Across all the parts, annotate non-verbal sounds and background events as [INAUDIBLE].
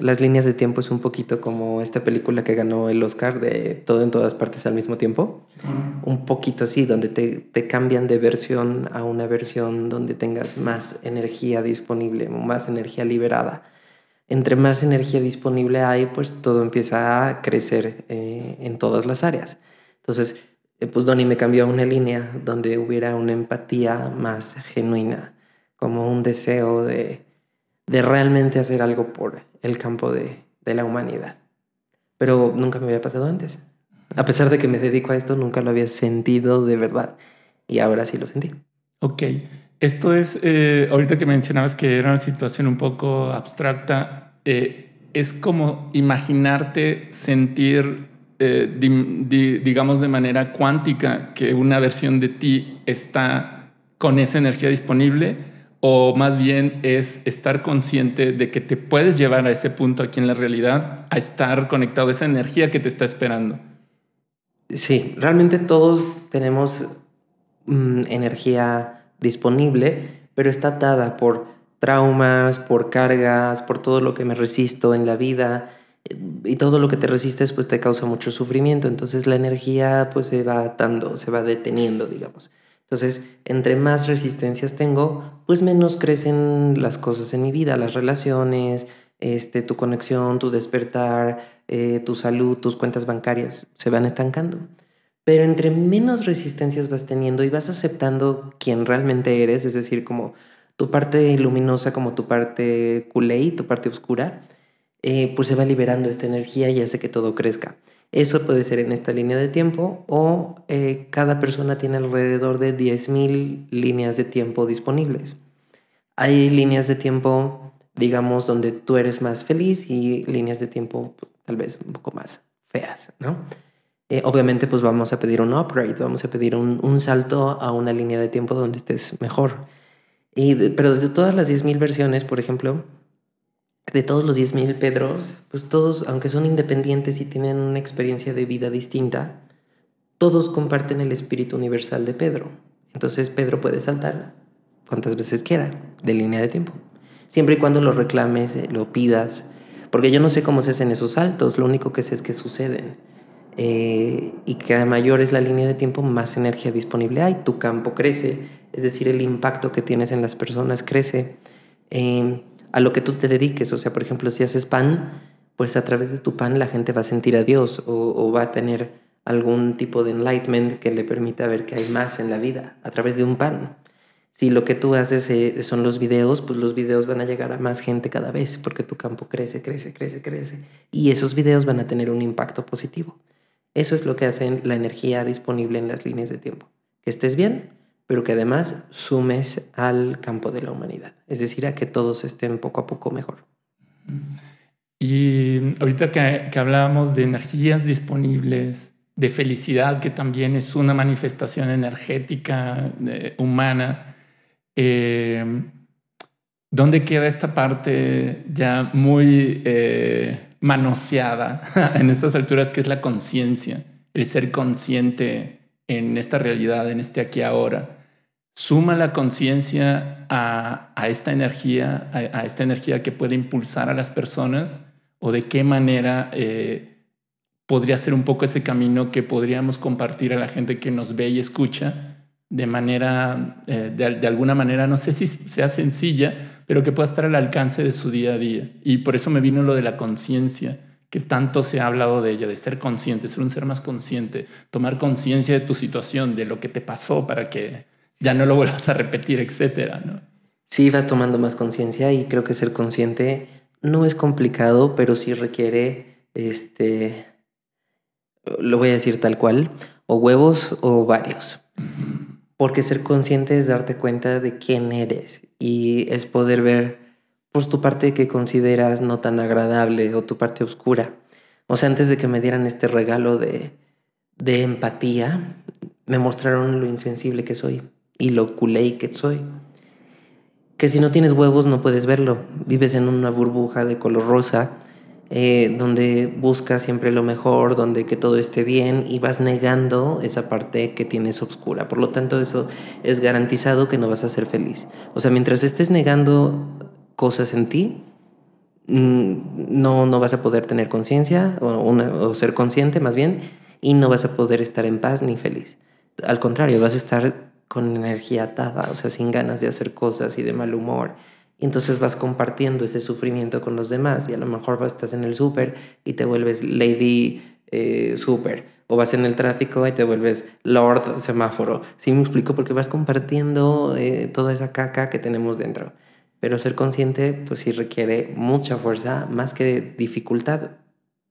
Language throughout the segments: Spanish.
Las líneas de tiempo es un poquito como esta película que ganó el Oscar de todo en todas partes al mismo tiempo. Un poquito así, donde te, cambian de versión a una versión donde tengas más energía disponible, más energía liberada. Entre más energía disponible hay, pues todo empieza a crecer eh, en todas las áreas. Entonces, eh, pues Donnie me cambió a una línea donde hubiera una empatía más genuina, como un deseo de, de realmente hacer algo por el campo de, la humanidad. Pero nunca me había pasado antes. A pesar de que me dedico a esto, nunca lo había sentido de verdad. Y ahora sí lo sentí. Ok. Esto es, eh, ahorita que mencionabas que era una situación un poco abstracta, eh, es como imaginarte sentir, eh, digamos de manera cuántica, que una versión de ti está con esa energía disponible o más bien es estar consciente de que te puedes llevar a ese punto aquí en la realidad, a estar conectado a esa energía que te está esperando. Sí, realmente todos tenemos mm, energía disponible, pero está atada por traumas, por cargas, por todo lo que me resisto en la vida y todo lo que te resistes pues te causa mucho sufrimiento, entonces la energía pues se va atando, se va deteniendo, digamos. Entonces, entre más resistencias tengo, pues menos crecen las cosas en mi vida, las relaciones, este, tu conexión, tu despertar, eh, tu salud, tus cuentas bancarias, se van estancando. Pero entre menos resistencias vas teniendo y vas aceptando quién realmente eres, es decir, como tu parte luminosa, como tu parte culé, tu parte oscura, eh, pues se va liberando esta energía y hace que todo crezca. Eso puede ser en esta línea de tiempo o eh, cada persona tiene alrededor de 10.000 líneas de tiempo disponibles. Hay líneas de tiempo, digamos, donde tú eres más feliz y líneas de tiempo pues, tal vez un poco más feas, ¿no? Eh, obviamente pues vamos a pedir un upgrade, vamos a pedir un, salto a una línea de tiempo donde estés mejor. Y pero de todas las 10.000 versiones, por ejemplo, de todos los 10.000 Pedros, pues todos, aunque son independientes y tienen una experiencia de vida distinta, todos comparten el espíritu universal de Pedro. Entonces Pedro puede saltar cuantas veces quiera de línea de tiempo, siempre y cuando lo reclames, eh, lo pidas, porque yo no sé cómo se hacen esos saltos, lo único que sé es que suceden. Eh, y cada mayor es la línea de tiempo, más energía disponible hay, tu campo crece, es decir, el impacto que tienes en las personas crece. Eh, a lo que tú te dediques. O sea, por ejemplo, si haces pan, pues a través de tu pan la gente va a sentir a Dios o, va a tener algún tipo de enlightenment que le permita ver que hay más en la vida a través de un pan. Si lo que tú haces eh, son los videos, pues los videos van a llegar a más gente cada vez porque tu campo crece, crece, crece, crece. Y esos videos van a tener un impacto positivo. Eso es lo que hace la energía disponible en las líneas de tiempo. Que estés bien, pero que además sumes al campo de la humanidad, es decir, a que todos estén poco a poco mejor. Y ahorita que, hablábamos de energías disponibles, de felicidad, que también es una manifestación energética humana, eh, ¿dónde queda esta parte ya muy eh, manoseada [LAUGHS] en estas alturas que es la conciencia, el ser consciente en esta realidad, en este aquí ahora? suma la conciencia a, esta energía, a, esta energía que puede impulsar a las personas o de qué manera eh, podría ser un poco ese camino que podríamos compartir a la gente que nos ve y escucha de manera, eh, de, de, alguna manera, no sé si sea sencilla, pero que pueda estar al alcance de su día a día. Y por eso me vino lo de la conciencia, que tanto se ha hablado de ella, de ser consciente, ser un ser más consciente, tomar conciencia de tu situación, de lo que te pasó para que ya no lo vuelvas a repetir, etcétera, ¿no? Sí, vas tomando más conciencia y creo que ser consciente no es complicado, pero sí requiere, este, lo voy a decir tal cual, o huevos o varios. Porque ser consciente es darte cuenta de quién eres y es poder ver por pues, tu parte que consideras no tan agradable o tu parte oscura. O sea, antes de que me dieran este regalo de empatía, me mostraron lo insensible que soy y lo culé que soy. Que si no tienes huevos no puedes verlo. Vives en una burbuja de color rosa eh, donde buscas siempre lo mejor, donde que todo esté bien y vas negando esa parte que tienes oscura. Por lo tanto, eso es garantizado que no vas a ser feliz. O sea, mientras estés negando cosas en ti, mm, no, no vas a poder tener conciencia o, ser consciente más bien y no vas a poder estar en paz ni feliz. Al contrario, vas a estar con energía atada, o sea, sin ganas de hacer cosas y de mal humor. Y entonces vas compartiendo ese sufrimiento con los demás y a lo mejor vas, estás en el súper y te vuelves lady super eh, súper o vas en el tráfico y te vuelves lord semáforo. Sí me explico porque vas compartiendo eh, toda esa caca que tenemos dentro. Pero ser consciente pues sí requiere mucha fuerza, más que dificultad,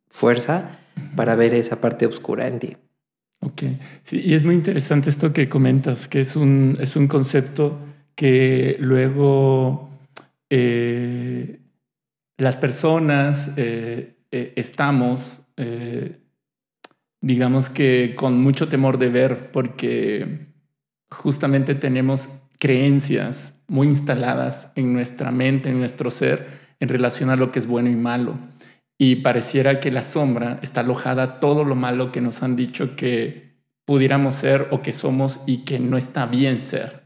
fuerza para ver esa parte oscura en ti sí, y es muy interesante esto que comentas, que es un, es un concepto que luego eh, las personas eh, eh, estamos, digamos que con mucho temor de ver, porque justamente tenemos creencias muy instaladas en nuestra mente, en nuestro ser, en relación a lo que es bueno y malo y pareciera que la sombra está alojada todo lo malo que nos han dicho que pudiéramos ser o que somos y que no está bien ser.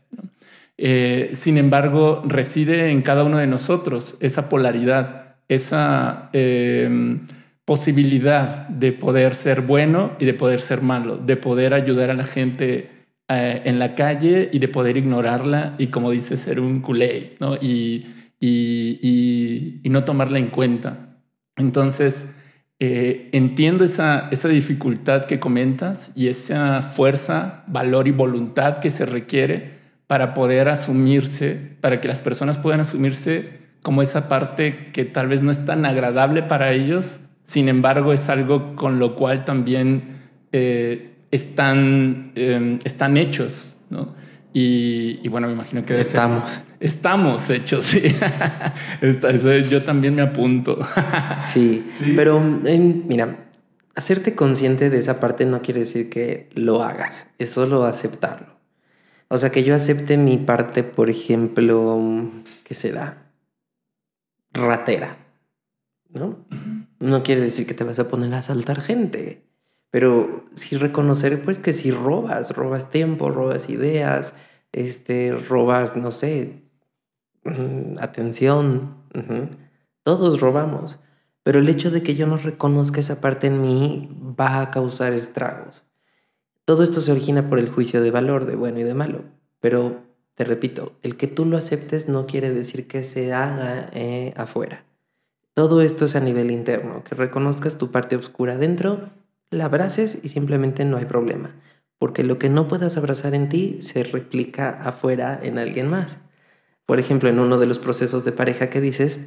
Eh, sin embargo, reside en cada uno de nosotros esa polaridad, esa em, posibilidad de poder ser bueno y de poder ser malo, de poder ayudar a la gente eh, en la calle y de poder ignorarla y, como dice, ser un culé y no tomarla en cuenta. Entonces, eh, entiendo esa, dificultad que comentas y esa fuerza, valor y voluntad que se requiere para poder asumirse, para que las personas puedan asumirse como esa parte que tal vez no es tan agradable para ellos, sin embargo es algo con lo cual también eh, están, em, están hechos, ¿no? Y, bueno, me imagino que... Estamos. estamos hechos, sí. [LAUGHS] yo también me apunto. [LAUGHS] sí, pero em, mira, hacerte consciente de esa parte no quiere decir que lo hagas, es solo aceptarlo. O sea, que yo acepte mi parte, por ejemplo, ¿qué será? Ratera, ¿no? No quiere decir que te vas a poner a asaltar gente pero sí reconocer pues que si robas, robas tiempo, robas ideas, este, robas, no sé, mm, atención, todos robamos, pero el hecho de que yo no reconozca esa parte en mí va a causar estragos. Todo esto se origina por el juicio de valor, de bueno y de malo, pero te repito, el que tú lo aceptes no quiere decir que se haga eh, afuera. Todo esto es a nivel interno, que reconozcas tu parte oscura dentro la abraces y simplemente no hay problema, porque lo que no puedas abrazar en ti se replica afuera en alguien más. Por ejemplo, en uno de los procesos de pareja que dices,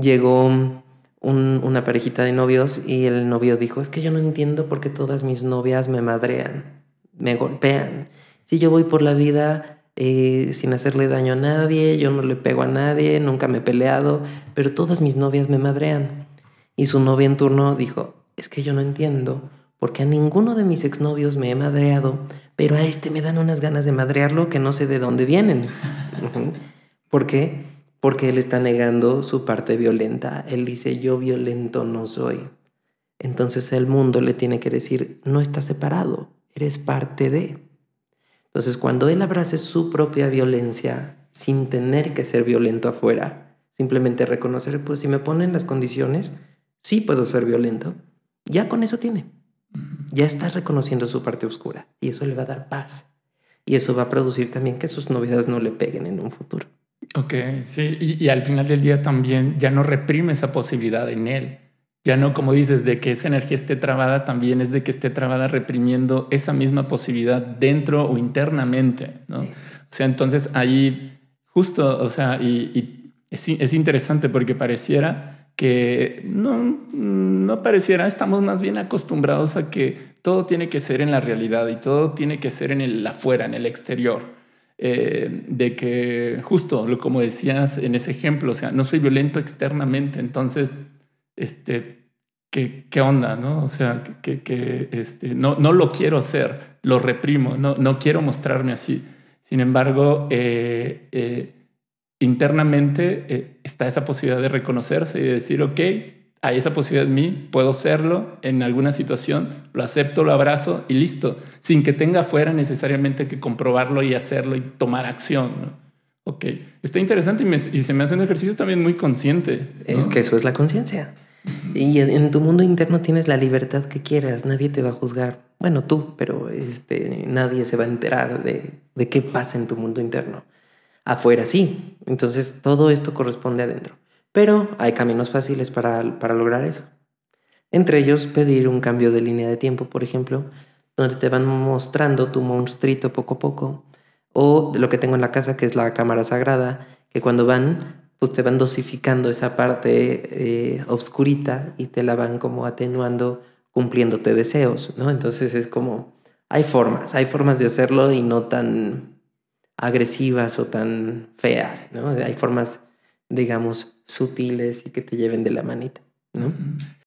llegó una parejita de novios y el novio dijo, es que yo no entiendo por qué todas mis novias me madrean, me golpean. Si yo voy por la vida eh, sin hacerle daño a nadie, yo no le pego a nadie, nunca me he peleado, pero todas mis novias me madrean. Y su novia en turno dijo, es que yo no entiendo porque a ninguno de mis exnovios me he madreado, pero a este me dan unas ganas de madrearlo que no sé de dónde vienen. [LAUGHS] ¿Por qué? Porque él está negando su parte violenta. Él dice, yo violento no soy. Entonces el mundo le tiene que decir, no estás separado, eres parte de. Entonces cuando él abrace su propia violencia sin tener que ser violento afuera, simplemente reconocer, pues si me ponen las condiciones, sí puedo ser violento, ya con eso tiene. Ya está reconociendo su parte oscura y eso le va a dar paz. Y eso va a producir también que sus novedades no le peguen en un futuro. Ok, sí. Y, al final del día también ya no reprime esa posibilidad en él. Ya no, como dices, de que esa energía esté trabada, también es de que esté trabada reprimiendo esa misma posibilidad dentro o internamente, ¿no? O sea, entonces ahí justo, o sea, y, es, es interesante porque pareciera que no, no pareciera, estamos más bien acostumbrados a que todo tiene que ser en la realidad y todo tiene que ser en el afuera, en el exterior. Eh, de que justo, lo como decías en ese ejemplo, o sea, no soy violento externamente, entonces, este, ¿qué, qué onda? ¿no? O sea, que, que este, no, no lo quiero hacer, lo reprimo, no, no quiero mostrarme así. Sin embargo, eh, eh, internamente eh, está esa posibilidad de reconocerse y decir, ok, hay esa posibilidad en mí, puedo serlo en alguna situación, lo acepto, lo abrazo y listo, sin que tenga afuera necesariamente que comprobarlo y hacerlo y tomar acción. Ok, está interesante y, se me hace un ejercicio también muy consciente. Es que eso es la conciencia. Y en tu mundo interno tienes la libertad que quieras, nadie te va a juzgar. Bueno, tú, pero este, nadie se va a enterar de qué pasa en tu mundo interno afuera sí. Entonces todo esto corresponde adentro. Pero hay caminos fáciles para, lograr eso. Entre ellos pedir un cambio de línea de tiempo, por ejemplo, donde te van mostrando tu monstruito poco a poco. O lo que tengo en la casa, que es la cámara sagrada, que cuando van, pues te van dosificando esa parte eh, oscurita y te la van como atenuando cumpliéndote deseos, ¿no? Entonces es como, hay formas, hay formas de hacerlo y no tan agresivas o tan feas, ¿no? Hay formas, digamos, sutiles y que te lleven de la manita, ¿no?